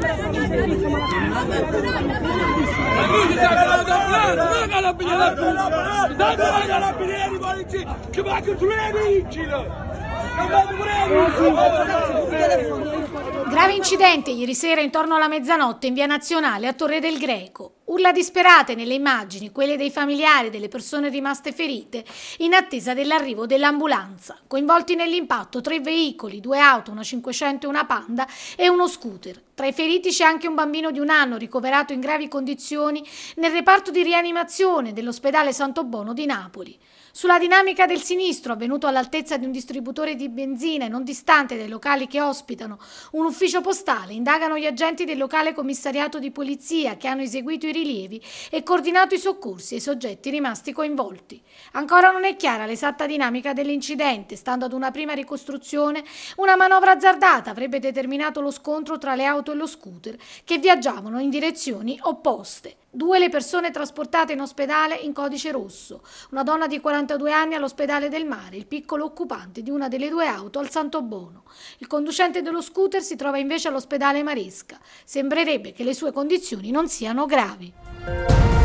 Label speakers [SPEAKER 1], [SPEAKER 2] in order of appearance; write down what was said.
[SPEAKER 1] carabinieri polizia che va
[SPEAKER 2] Grave incidente ieri sera intorno alla mezzanotte in via nazionale a Torre del Greco. Urla disperate nelle immagini, quelle dei familiari delle persone rimaste ferite, in attesa dell'arrivo dell'ambulanza. Coinvolti nell'impatto tre veicoli, due auto, una 500 e una Panda e uno scooter. Tra i feriti c'è anche un bambino di un anno ricoverato in gravi condizioni nel reparto di rianimazione dell'ospedale Santo Bono di Napoli. Sulla dinamica del sinistro, avvenuto all'altezza di un distributore di benzina e non distante dai locali che ospitano un ufficio postale, indagano gli agenti del locale commissariato di polizia che hanno eseguito i ritorni rilievi e coordinato i soccorsi ai soggetti rimasti coinvolti. Ancora non è chiara l'esatta dinamica dell'incidente, stando ad una prima ricostruzione, una manovra azzardata avrebbe determinato lo scontro tra le auto e lo scooter che viaggiavano in direzioni opposte. Due le persone trasportate in ospedale in codice rosso. Una donna di 42 anni all'ospedale del mare, il piccolo occupante di una delle due auto al Santo Bono. Il conducente dello scooter si trova invece all'ospedale Maresca. Sembrerebbe che le sue condizioni non siano gravi.